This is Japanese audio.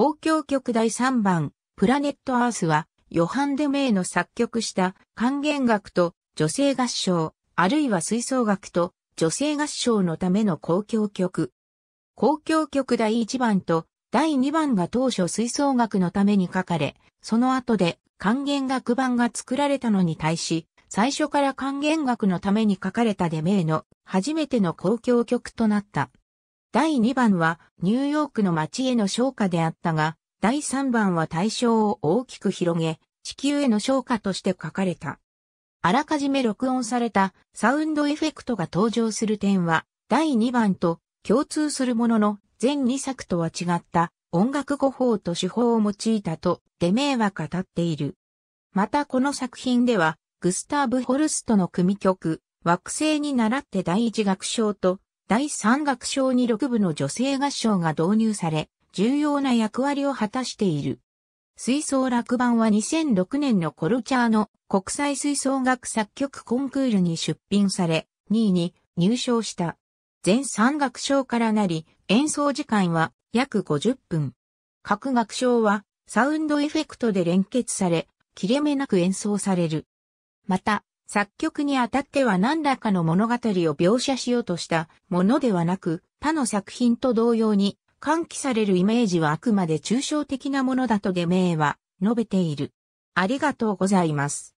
交響曲第3番、プラネットアースは、ヨハン・デ・メイの作曲した管弦楽と女性合唱、あるいは吹奏楽と女性合唱のための公共曲。公共曲第1番と第2番が当初吹奏楽のために書かれ、その後で管弦楽版が作られたのに対し、最初から管弦楽のために書かれたデメイの初めての公共曲となった。第2番はニューヨークの街への昇華であったが、第3番は対象を大きく広げ、地球への昇華として書かれた。あらかじめ録音されたサウンドエフェクトが登場する点は、第2番と共通するものの、全2作とは違った音楽語法と手法を用いたと、デメーは語っている。またこの作品では、グスターブ・ホルストの組曲、惑星に倣って第一楽章と第三楽章に6部の女性合唱が導入され、重要な役割を果たしている。水槽楽版は2006年のコルチャーの国際吹奏楽作曲コンクールに出品され、2位に入賞した。全三楽章からなり、演奏時間は約50分。各楽章はサウンドエフェクトで連結され、切れ目なく演奏される。また、作曲にあたっては何らかの物語を描写しようとしたものではなく、他の作品と同様に、喚起されるイメージはあくまで抽象的なものだとデメイは述べている。ありがとうございます。